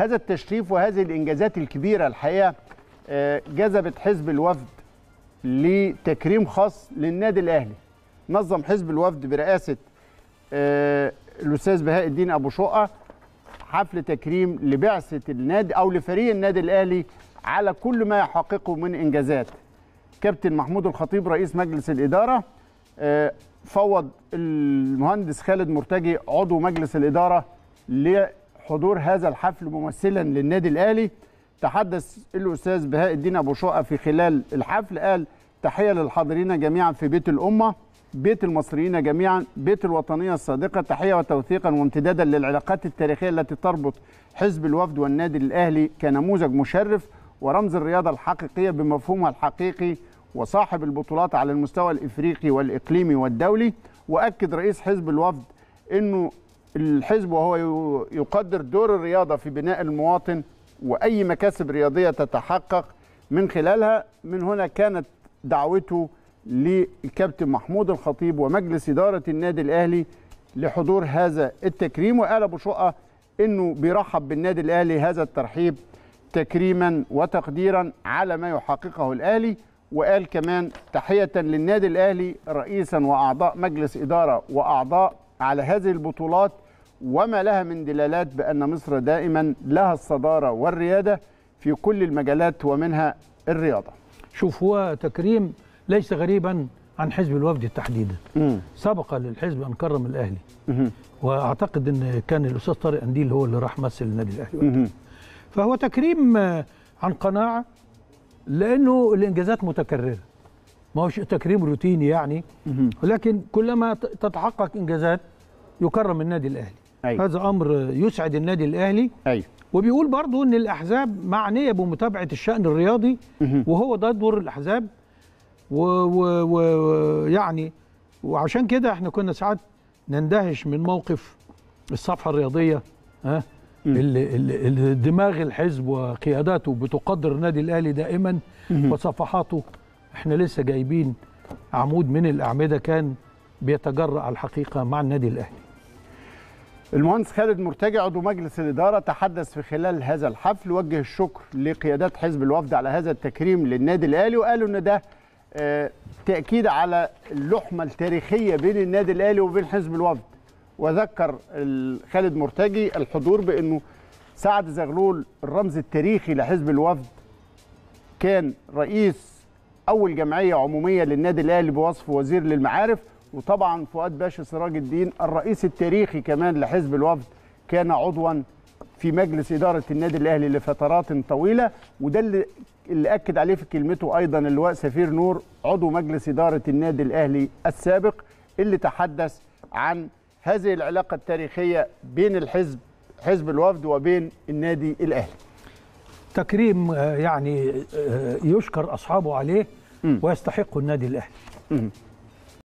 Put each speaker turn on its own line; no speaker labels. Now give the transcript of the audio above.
هذا التشريف وهذه الإنجازات الكبيرة الحقيقة آه، جذبت حزب الوفد لتكريم خاص للنادي الأهلي نظم حزب الوفد برئاسة آه، الأستاذ بهاء الدين أبو شقة حفل تكريم لبعثة النادي أو لفريق النادي الأهلي على كل ما يحققه من إنجازات كابتن محمود الخطيب رئيس مجلس الإدارة آه، فوض المهندس خالد مرتجي عضو مجلس الإدارة حضور هذا الحفل ممثلا للنادي الاهلي تحدث الاستاذ بهاء الدين ابو شقه في خلال الحفل قال تحيه للحاضرين جميعا في بيت الامه بيت المصريين جميعا بيت الوطنيه الصادقه تحيه وتوثيقا وامتدادا للعلاقات التاريخيه التي تربط حزب الوفد والنادي الاهلي كنموذج مشرف ورمز الرياضه الحقيقيه بمفهومها الحقيقي وصاحب البطولات على المستوى الافريقي والاقليمي والدولي واكد رئيس حزب الوفد انه الحزب وهو يقدر دور الرياضه في بناء المواطن واي مكاسب رياضيه تتحقق من خلالها من هنا كانت دعوته للكابتن محمود الخطيب ومجلس اداره النادي الاهلي لحضور هذا التكريم وقال ابو شقه انه بيرحب بالنادي الاهلي هذا الترحيب تكريما وتقديرا على ما يحققه الاهلي وقال كمان تحيه للنادي الاهلي رئيسا واعضاء مجلس اداره واعضاء على هذه البطولات وما لها من دلالات بأن مصر دائما لها الصدارة والريادة في كل المجالات ومنها الرياضة
شوف هو تكريم ليس غريبا عن حزب الوفد تحديدا سبق للحزب ان كرم الاهلي واعتقد ان كان الاستاذ طارق انديل هو اللي راح مثل النادي الاهلي فهو تكريم آه، عن قناعه لانه الانجازات متكرره ما هوش تكريم روتيني يعني ولكن كلما تتحقق انجازات يكرم النادي الاهلي أيوة. هذا امر يسعد النادي الاهلي أيوة. وبيقول برضه ان الاحزاب معنيه بمتابعه الشان الرياضي وهو ده دور الاحزاب ويعني وعشان كده احنا كنا ساعات نندهش من موقف الصفحه الرياضيه ها اللي دماغ الحزب وقياداته بتقدر النادي الاهلي دائما وصفحاته احنا لسه جايبين عمود من الاعمده كان بيتجرأ
الحقيقه مع النادي الاهلي المهندس خالد مرتجع عضو مجلس الإدارة تحدث في خلال هذا الحفل وجه الشكر لقيادات حزب الوفد على هذا التكريم للنادي الأهلي وقالوا إن ده آه، تأكيد على اللحمة التاريخية بين النادي الأهلي وبين حزب الوفد وذكر خالد مرتجي الحضور بأنه سعد زغلول الرمز التاريخي لحزب الوفد كان رئيس اول جمعيه عموميه للنادي الاهلي بوصف وزير للمعارف وطبعا فؤاد باشا سراج الدين الرئيس التاريخي كمان لحزب الوفد كان عضوا في مجلس اداره النادي الاهلي لفترات طويله وده اللي اللي اكد عليه في كلمته ايضا اللواء سفير نور عضو مجلس اداره النادي الاهلي السابق اللي تحدث عن هذه العلاقه التاريخيه بين الحزب حزب الوفد وبين النادي الاهلي
تكريم آه، يعني آه، يشكر اصحابه عليه ويستحق النادي الاهلي